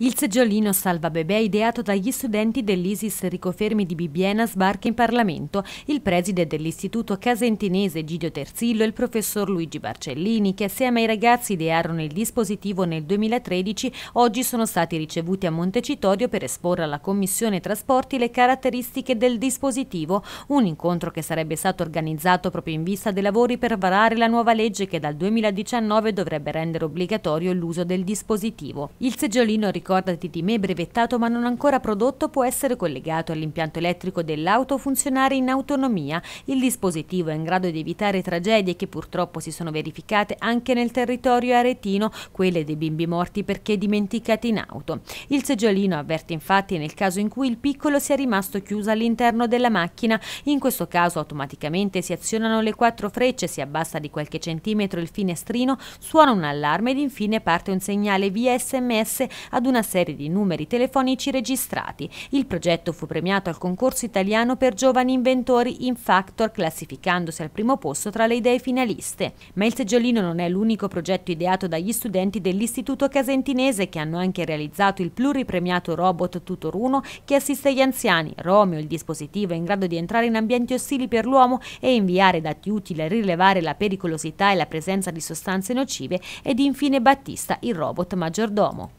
Il seggiolino Salva Bebè, ideato dagli studenti dell'Isis Ricofermi di Bibbiena, sbarca in Parlamento. Il preside dell'Istituto Casentinese Gidio Terzillo e il professor Luigi Barcellini, che assieme ai ragazzi idearono il dispositivo nel 2013, oggi sono stati ricevuti a Montecitorio per esporre alla Commissione Trasporti le caratteristiche del dispositivo, un incontro che sarebbe stato organizzato proprio in vista dei lavori per varare la nuova legge che dal 2019 dovrebbe rendere obbligatorio l'uso del dispositivo. Il seggiolino ricorda ricordati di me brevettato ma non ancora prodotto può essere collegato all'impianto elettrico dell'auto funzionare in autonomia. Il dispositivo è in grado di evitare tragedie che purtroppo si sono verificate anche nel territorio aretino, quelle dei bimbi morti perché dimenticati in auto. Il seggiolino avverte infatti nel caso in cui il piccolo sia rimasto chiuso all'interno della macchina. In questo caso automaticamente si azionano le quattro frecce, si abbassa di qualche centimetro il finestrino, suona un allarme ed infine parte un segnale via sms ad una una serie di numeri telefonici registrati. Il progetto fu premiato al concorso italiano per giovani inventori in Factor, classificandosi al primo posto tra le idee finaliste. Ma il seggiolino non è l'unico progetto ideato dagli studenti dell'Istituto Casentinese che hanno anche realizzato il pluripremiato robot Tutor 1 che assiste gli anziani, Romeo, il dispositivo in grado di entrare in ambienti ostili per l'uomo e inviare dati utili a rilevare la pericolosità e la presenza di sostanze nocive ed infine Battista, il robot maggiordomo.